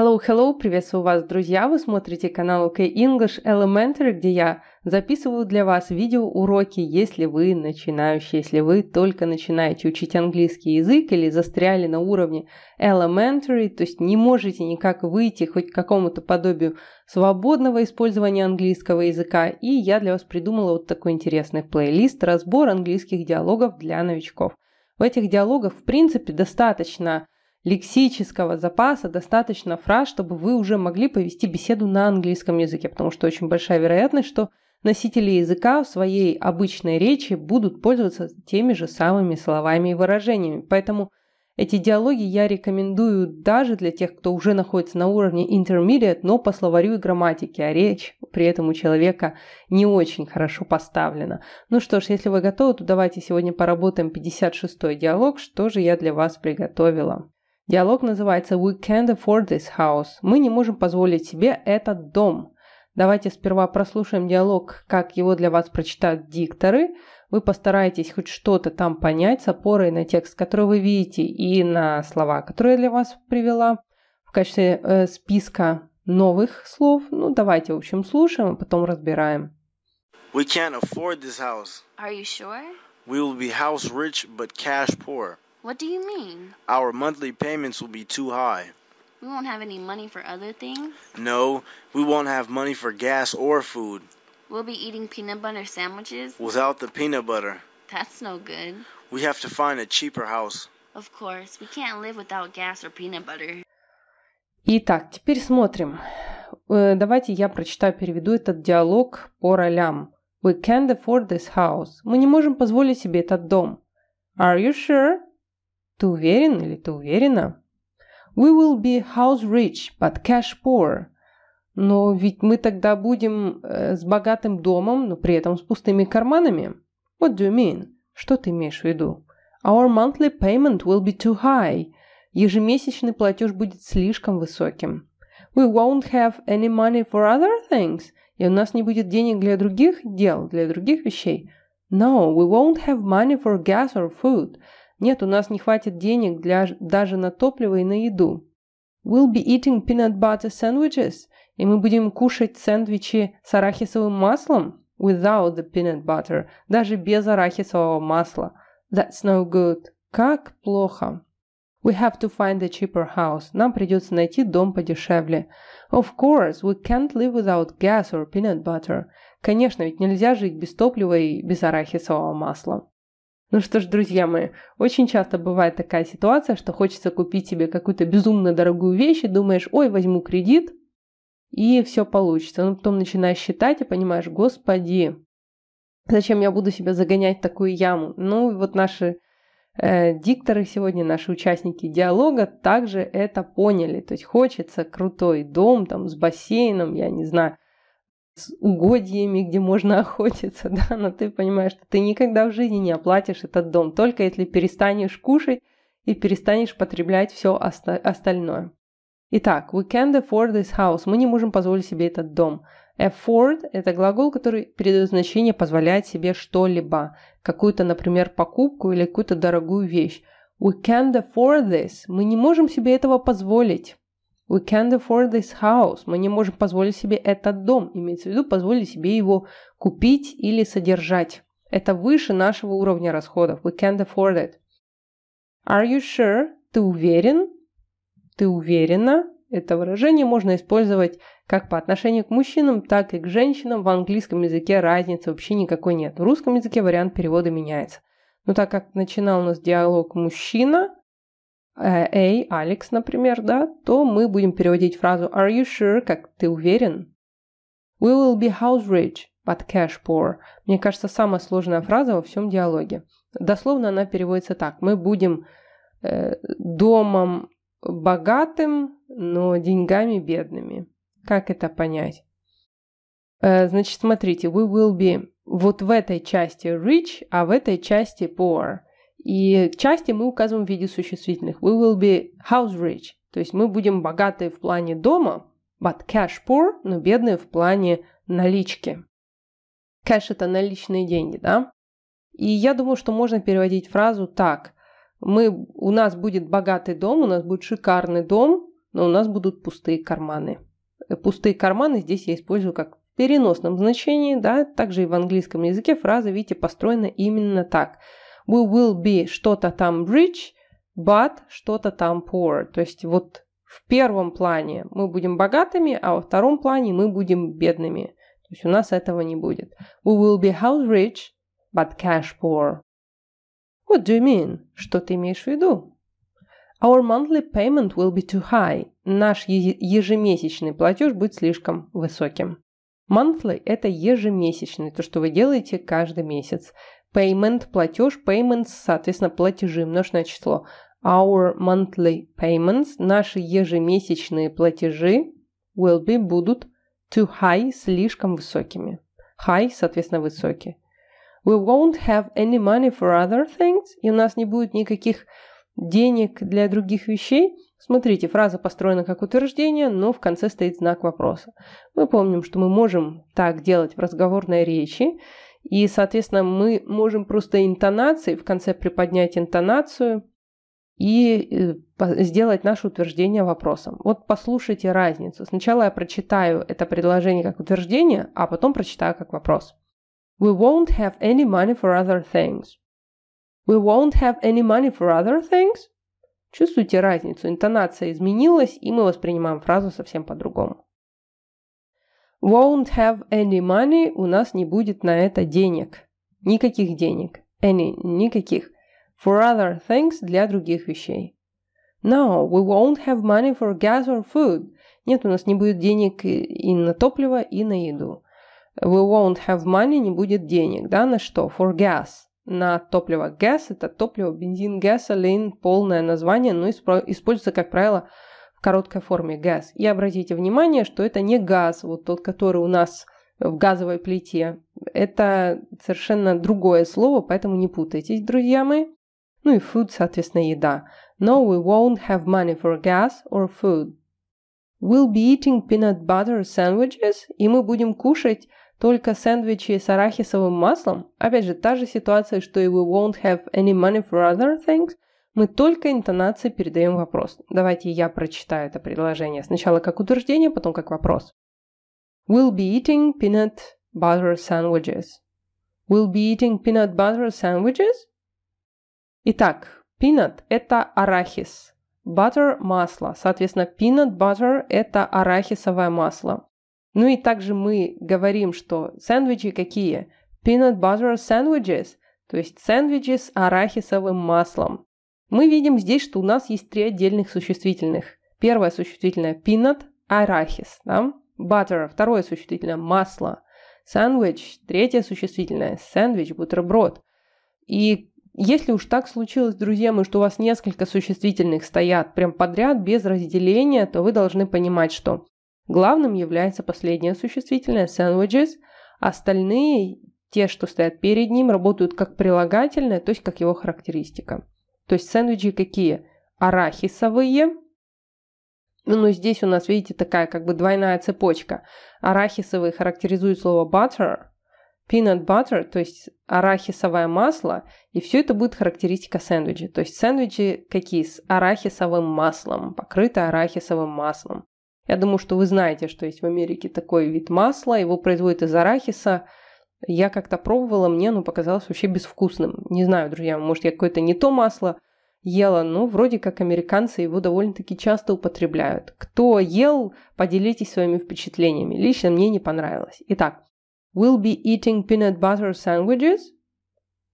Hello, hello, приветствую вас, друзья! Вы смотрите канал K English Elementary, где я записываю для вас видеоуроки, если вы начинающий, если вы только начинаете учить английский язык или застряли на уровне Elementary, то есть не можете никак выйти хоть к какому-то подобию свободного использования английского языка, и я для вас придумала вот такой интересный плейлист «Разбор английских диалогов для новичков». В этих диалогах, в принципе, достаточно – лексического запаса достаточно фраз, чтобы вы уже могли повести беседу на английском языке, потому что очень большая вероятность, что носители языка в своей обычной речи будут пользоваться теми же самыми словами и выражениями. Поэтому эти диалоги я рекомендую даже для тех, кто уже находится на уровне intermediate, но по словарю и грамматике, а речь при этом у человека не очень хорошо поставлена. Ну что ж, если вы готовы, то давайте сегодня поработаем 56-й диалог, что же я для вас приготовила. Диалог называется «We can't afford this house». Мы не можем позволить себе этот дом. Давайте сперва прослушаем диалог, как его для вас прочитают дикторы. Вы постараетесь хоть что-то там понять с опорой на текст, который вы видите, и на слова, которые я для вас привела в качестве э, списка новых слов. Ну, давайте, в общем, слушаем, а потом разбираем. We can't afford this house. Are you sure? We will be house rich, but cash poor. What do you mean? Our monthly payments will be too high. We won't have any money for other things? No, we won't have money for gas or food. We'll be eating peanut butter sandwiches? Without the peanut butter. That's no good. We have to find a cheaper house. Of course, we can't live without gas or peanut butter. Итак, теперь смотрим. Э, давайте я прочитаю, переведу этот диалог по ролям. We can't afford this house. Мы не можем позволить себе этот дом. Are you sure? Ты уверен или ты уверена? We will be house rich, but cash poor. Но ведь мы тогда будем э, с богатым домом, но при этом с пустыми карманами. What do you mean? Что ты имеешь в виду? Our monthly payment will be too high. Ежемесячный платеж будет слишком высоким. We won't have any money for other things. И у нас не будет денег для других дел, для других вещей. No, we won't have money for gas or food. Нет, у нас не хватит денег для, даже на топливо и на еду. We'll be eating peanut butter sandwiches. И мы будем кушать сэндвичи с арахисовым маслом? Without the peanut butter. Даже без арахисового масла. That's no good. Как плохо. We have to find a cheaper house. Нам придется найти дом подешевле. Of course, we can't live without gas or peanut butter. Конечно, ведь нельзя жить без топлива и без арахисового масла. Ну что ж, друзья мои, очень часто бывает такая ситуация, что хочется купить себе какую-то безумно дорогую вещь и думаешь, ой, возьму кредит, и все получится. Но ну, потом начинаешь считать и понимаешь, господи, зачем я буду себя загонять в такую яму? Ну, вот наши э, дикторы сегодня, наши участники диалога также это поняли. То есть хочется крутой дом там с бассейном, я не знаю, с угодьями, где можно охотиться, да, но ты понимаешь, что ты никогда в жизни не оплатишь этот дом, только если перестанешь кушать и перестанешь потреблять все остальное. Итак, we can't afford this house. Мы не можем позволить себе этот дом. Afford – это глагол, который передает значение «позволять себе что-либо», какую-то, например, покупку или какую-то дорогую вещь. We can't afford this. Мы не можем себе этого позволить. We can't afford this house. Мы не можем позволить себе этот дом. Имеется в виду, позволить себе его купить или содержать. Это выше нашего уровня расходов. We can't afford it. Are you sure? Ты уверен? Ты уверена? Это выражение можно использовать как по отношению к мужчинам, так и к женщинам. В английском языке разницы вообще никакой нет. В русском языке вариант перевода меняется. Но так как начинал у нас диалог мужчина, A, э, Алекс, например, да, то мы будем переводить фразу Are you sure? как ты уверен? We will be house rich, but cash poor. Мне кажется, самая сложная фраза во всем диалоге. Дословно она переводится так. Мы будем э, домом богатым, но деньгами бедными. Как это понять? Э, значит, смотрите, we will be вот в этой части rich, а в этой части poor – и части мы указываем в виде существительных. We will be house rich. То есть мы будем богаты в плане дома, but cash poor, но бедные в плане налички. Cash – это наличные деньги, да? И я думаю, что можно переводить фразу так. Мы, у нас будет богатый дом, у нас будет шикарный дом, но у нас будут пустые карманы. Э, пустые карманы здесь я использую как в переносном значении, да, также и в английском языке фраза, видите, построена именно так – we will be что-то там rich, but что-то там poor. То есть вот в первом плане мы будем богатыми, а во втором плане мы будем бедными. То есть у нас этого не будет. We will be house rich, but cash poor. What do you mean? Что ты имеешь в виду? Our monthly payment will be too high. Наш ежемесячный платеж будет слишком высоким. Monthly – это ежемесячный, то, что вы делаете каждый месяц. Payment – платеж, payments, соответственно, платежи, множное число. Our monthly payments – наши ежемесячные платежи will be – будут too high – слишком высокими. High, соответственно, высокие. We won't have any money for other things. И у нас не будет никаких денег для других вещей. Смотрите, фраза построена как утверждение, но в конце стоит знак вопроса. Мы помним, что мы можем так делать в разговорной речи, и, соответственно, мы можем просто интонацией, в конце приподнять интонацию и э, сделать наше утверждение вопросом. Вот послушайте разницу. Сначала я прочитаю это предложение как утверждение, а потом прочитаю как вопрос. We won't have any money for other things. We won't have any money for other things. Чувствуйте разницу. Интонация изменилась, и мы воспринимаем фразу совсем по-другому. Won't have any money. У нас не будет на это денег. Никаких денег. Any. Никаких. For other things. Для других вещей. No, we won't have money for gas or food. Нет, у нас не будет денег и на топливо, и на еду. We won't have money, не будет денег, да, на что? For gas. На топливо. Gas – это топливо, бензин, gasoline, полное название, но используется, как правило, в короткой форме газ. И обратите внимание, что это не газ, вот тот, который у нас в газовой плите. Это совершенно другое слово, поэтому не путайтесь, друзья мои. Ну и food, соответственно, еда. No, we won't have money for gas or food. We'll be eating peanut butter sandwiches, и мы будем кушать только сэндвичи с арахисовым маслом. Опять же, та же ситуация, что и we won't have any money for other things – мы только интонацией передаем вопрос. Давайте я прочитаю это предложение. Сначала как утверждение, потом как вопрос. We'll be eating peanut butter sandwiches. We'll be eating peanut butter sandwiches? Итак, peanut – это арахис. Butter – масло. Соответственно, peanut butter – это арахисовое масло. Ну и также мы говорим, что сэндвичи какие? Peanut butter sandwiches, то есть сэндвичи с арахисовым маслом. Мы видим здесь, что у нас есть три отдельных существительных. Первое существительное – peanut, арахис, да? butter, второе существительное – масло, sandwich, третье существительное – сэндвич, бутерброд. И если уж так случилось, друзья мои, что у вас несколько существительных стоят прям подряд, без разделения, то вы должны понимать, что главным является последнее существительное – sandwiches, остальные, те, что стоят перед ним, работают как прилагательное, то есть как его характеристика. То есть сэндвичи какие? Арахисовые. Ну, но здесь у нас, видите, такая как бы двойная цепочка. Арахисовые характеризует слово butter, peanut butter, то есть арахисовое масло, и все это будет характеристика сэндвича. То есть сэндвичи какие? С арахисовым маслом, покрыты арахисовым маслом. Я думаю, что вы знаете, что есть в Америке такой вид масла, его производят из арахиса, я как-то пробовала, мне оно показалось вообще безвкусным. Не знаю, друзья, может, я какое-то не то масло ела, но вроде как американцы его довольно-таки часто употребляют. Кто ел, поделитесь своими впечатлениями. Лично мне не понравилось. Итак, will be eating peanut butter sandwiches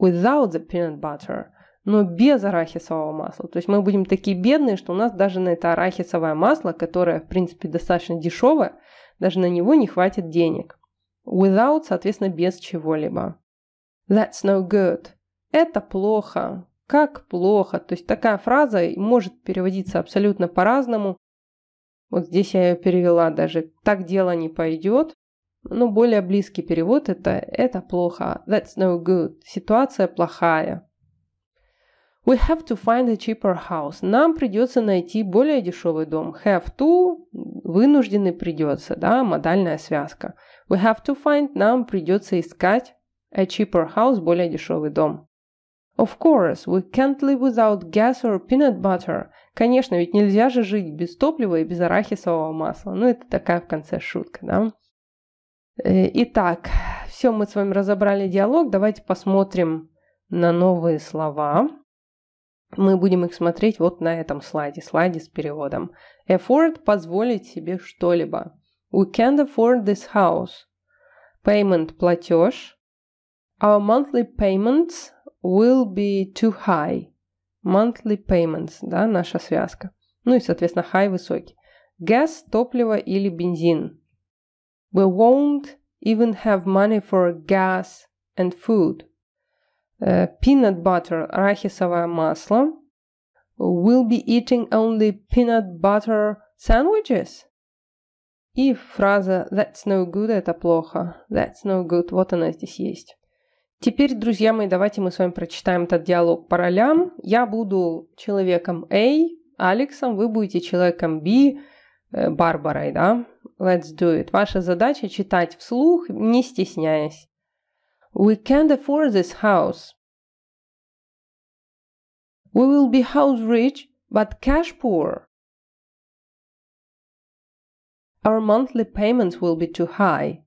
without the peanut butter, но без арахисового масла. То есть мы будем такие бедные, что у нас даже на это арахисовое масло, которое, в принципе, достаточно дешевое, даже на него не хватит денег. Without, соответственно, без чего-либо. That's no good. Это плохо. Как плохо. То есть такая фраза может переводиться абсолютно по-разному. Вот здесь я ее перевела даже «так дело не пойдет». Но более близкий перевод это «это плохо», «that's no good», «ситуация плохая». We have to find a cheaper house. Нам придется найти более дешевый дом. Have to – вынуждены придется, да, модальная связка. We have to find – нам придется искать a cheaper house – более дешевый дом. Of course, we can't live without gas or peanut butter. Конечно, ведь нельзя же жить без топлива и без арахисового масла. Ну, это такая в конце шутка, да? Э, итак, все, мы с вами разобрали диалог. Давайте посмотрим на новые слова. Мы будем их смотреть вот на этом слайде, слайде с переводом. Afford – позволить себе что-либо. We can't afford this house. Payment – платеж. Our monthly payments will be too high. Monthly payments, да, наша связка. Ну и, соответственно, high – высокий. Gas топливо или бензин. We won't even have money for gas and food. Э, peanut butter – арахисовое масло. Will be eating only peanut butter sandwiches. И фраза «That's no good» – это плохо. That's no good – вот она здесь есть. Теперь, друзья мои, давайте мы с вами прочитаем этот диалог по ролям. Я буду человеком A, Алексом, вы будете человеком B, э, Барбарой, да? Let's do it. Ваша задача читать вслух, не стесняясь. We can't afford this house. We will be house rich but cash poor. Our monthly payments will be too high.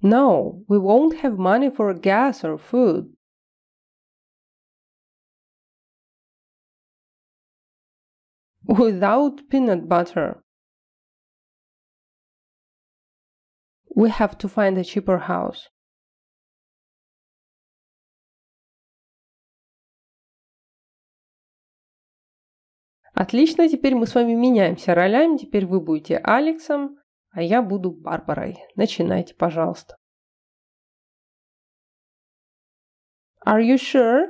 No, we won't have money for gas or food. Without peanut butter. We have to find a cheaper house. Отлично, теперь мы с вами меняемся ролями. Теперь вы будете Алексом, а я буду Барбарой. Начинайте, пожалуйста. Are you sure?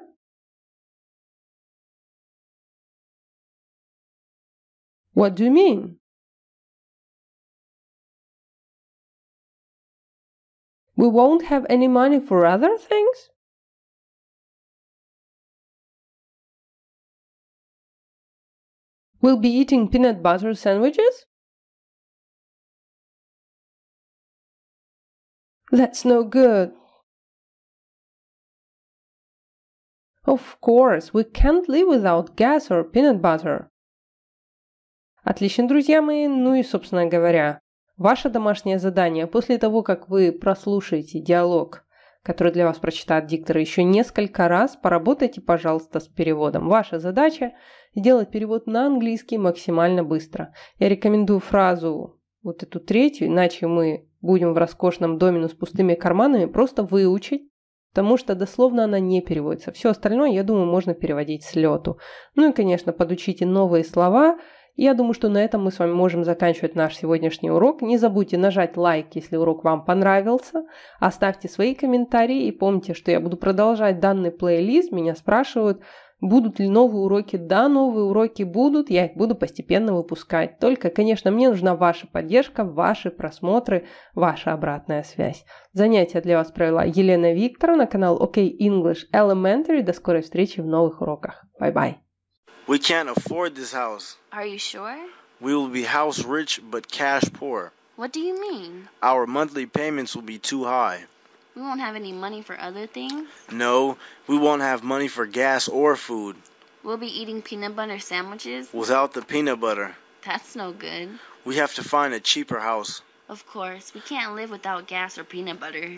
What do you mean? We won't have any money for other things? We'll be eating peanut butter sandwiches? That's no good. Of course, we can't live without gas or peanut butter. Отлично, друзья мои. Ну и, собственно говоря, Ваше домашнее задание после того, как вы прослушаете диалог, который для вас прочитает диктор еще несколько раз, поработайте, пожалуйста, с переводом. Ваша задача – сделать перевод на английский максимально быстро. Я рекомендую фразу вот эту третью, иначе мы будем в роскошном доме, но с пустыми карманами, просто выучить, потому что дословно она не переводится. Все остальное, я думаю, можно переводить с лету. Ну и, конечно, подучите новые слова – я думаю, что на этом мы с вами можем заканчивать наш сегодняшний урок. Не забудьте нажать лайк, если урок вам понравился. Оставьте свои комментарии и помните, что я буду продолжать данный плейлист. Меня спрашивают, будут ли новые уроки. Да, новые уроки будут, я их буду постепенно выпускать. Только, конечно, мне нужна ваша поддержка, ваши просмотры, ваша обратная связь. Занятия для вас провела Елена Викторовна, канал OK English Elementary. До скорой встречи в новых уроках. Bye-bye. We can't afford this house. Are you sure? We will be house rich but cash poor. What do you mean? Our monthly payments will be too high. We won't have any money for other things? No, we won't have money for gas or food. We'll be eating peanut butter sandwiches? Without the peanut butter. That's no good. We have to find a cheaper house. Of course, we can't live without gas or peanut butter.